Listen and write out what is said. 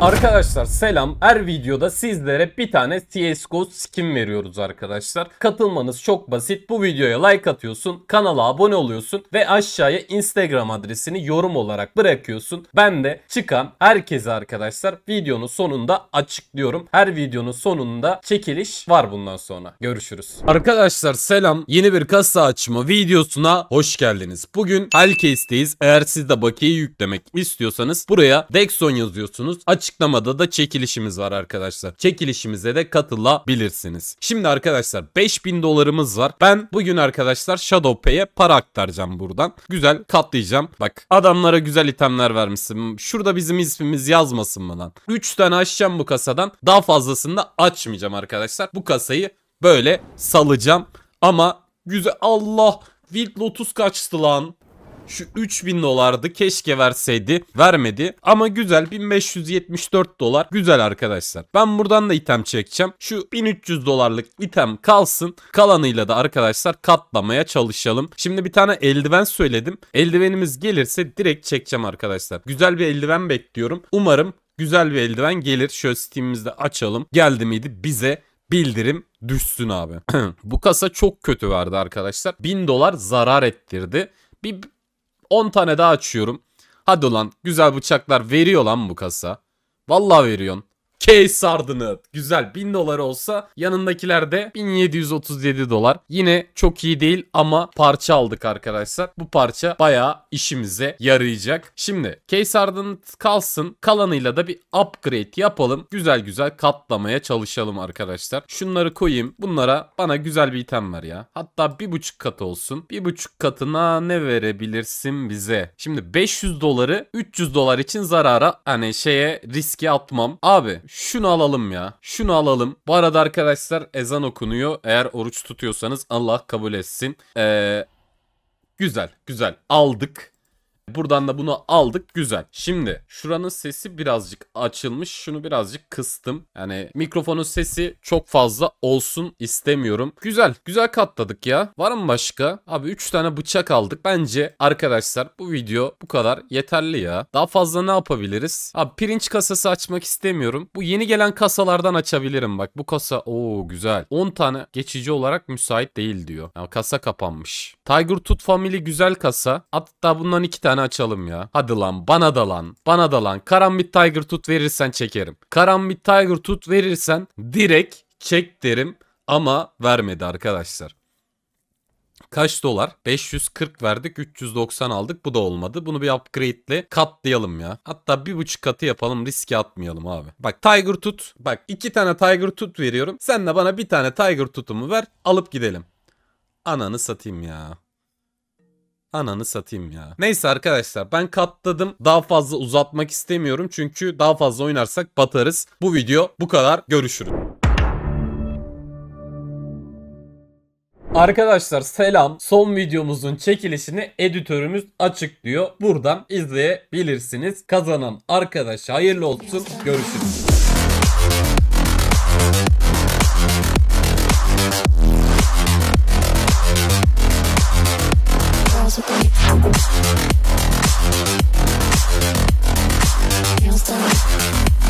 Arkadaşlar selam. Her videoda sizlere bir tane CSGO skin veriyoruz arkadaşlar. Katılmanız çok basit. Bu videoya like atıyorsun, kanala abone oluyorsun ve aşağıya Instagram adresini yorum olarak bırakıyorsun. Ben de çıkan herkese arkadaşlar videonun sonunda açıklıyorum. Her videonun sonunda çekiliş var bundan sonra. Görüşürüz. Arkadaşlar selam. Yeni bir kasa açma videosuna hoş geldiniz. Bugün Helcase'deyiz. Eğer siz de bakiyeyi yüklemek istiyorsanız buraya Dexon yazıyorsunuz. Aç Açıklamada da çekilişimiz var arkadaşlar. Çekilişimize de katılabilirsiniz. Şimdi arkadaşlar 5000 dolarımız var. Ben bugün arkadaşlar Shadow Pay'e para aktaracağım buradan. Güzel katlayacağım. Bak adamlara güzel itemler vermişsin. Şurada bizim ismimiz yazmasın mı lan? 3 tane açacağım bu kasadan. Daha fazlasını da açmayacağım arkadaşlar. Bu kasayı böyle salacağım. Ama güzel Allah Wild Lotus kaçtı lan. Şu 3000 dolardı keşke verseydi vermedi ama güzel 1574 dolar güzel arkadaşlar. Ben buradan da item çekeceğim. Şu 1300 dolarlık item kalsın kalanıyla da arkadaşlar katlamaya çalışalım. Şimdi bir tane eldiven söyledim. Eldivenimiz gelirse direkt çekeceğim arkadaşlar. Güzel bir eldiven bekliyorum. Umarım güzel bir eldiven gelir. Şöyle Steam'imizde açalım. Geldi miydi bize bildirim düşsün abi. Bu kasa çok kötü verdi arkadaşlar. 1000 dolar zarar ettirdi. Bir 10 tane daha açıyorum. Hadi ulan güzel bıçaklar veriyor lan bu kasa. Vallahi veriyorsun. Case Sardin'ı. Güzel 1000 dolar olsa yanındakiler de 1737 dolar. Yine çok iyi değil ama parça aldık arkadaşlar. Bu parça bayağı işimize yarayacak. Şimdi Case Sardin kalsın. Kalanıyla da bir upgrade yapalım. Güzel güzel katlamaya çalışalım arkadaşlar. Şunları koyayım. Bunlara bana güzel bir item ver ya. Hatta bir buçuk kat olsun. Bir buçuk katına ne verebilirsin bize? Şimdi 500 doları 300 dolar için zarara hani şeye riske atmam. Abi şunu alalım ya. Şunu alalım. Bu arada arkadaşlar ezan okunuyor. Eğer oruç tutuyorsanız Allah kabul etsin. Ee, güzel güzel aldık. Buradan da bunu aldık güzel. Şimdi şuranın sesi birazcık açılmış. Şunu birazcık kıstım. Yani mikrofonun sesi çok fazla olsun istemiyorum. Güzel. Güzel katladık ya. Var mı başka? Abi 3 tane bıçak aldık. Bence arkadaşlar bu video bu kadar yeterli ya. Daha fazla ne yapabiliriz? Abi pirinç kasası açmak istemiyorum. Bu yeni gelen kasalardan açabilirim bak. Bu kasa ooo güzel. 10 tane geçici olarak müsait değil diyor. Yani kasa kapanmış. Tiger Tooth Family güzel kasa. Hatta bundan 2 tane tane açalım ya. Hadi lan bana da lan. Bana da lan. Karambit Tiger tut verirsen çekerim. Karambit Tiger tut verirsen direkt çek derim ama vermedi arkadaşlar. Kaç dolar? 540 verdik 390 aldık bu da olmadı. Bunu bir upgrade ile katlayalım ya. Hatta bir buçuk katı yapalım riske atmayalım abi. Bak Tiger Tut bak iki tane Tiger Tut veriyorum. Sen de bana bir tane Tiger Tut'umu ver alıp gidelim. Ananı satayım ya. Ananı satayım ya. Neyse arkadaşlar ben katladım. Daha fazla uzatmak istemiyorum. Çünkü daha fazla oynarsak batarız. Bu video bu kadar. Görüşürüz. Arkadaşlar selam. Son videomuzun çekilişini editörümüz açıklıyor. Buradan izleyebilirsiniz. Kazanan arkadaş hayırlı olsun. Görüşürüz. Can't stop.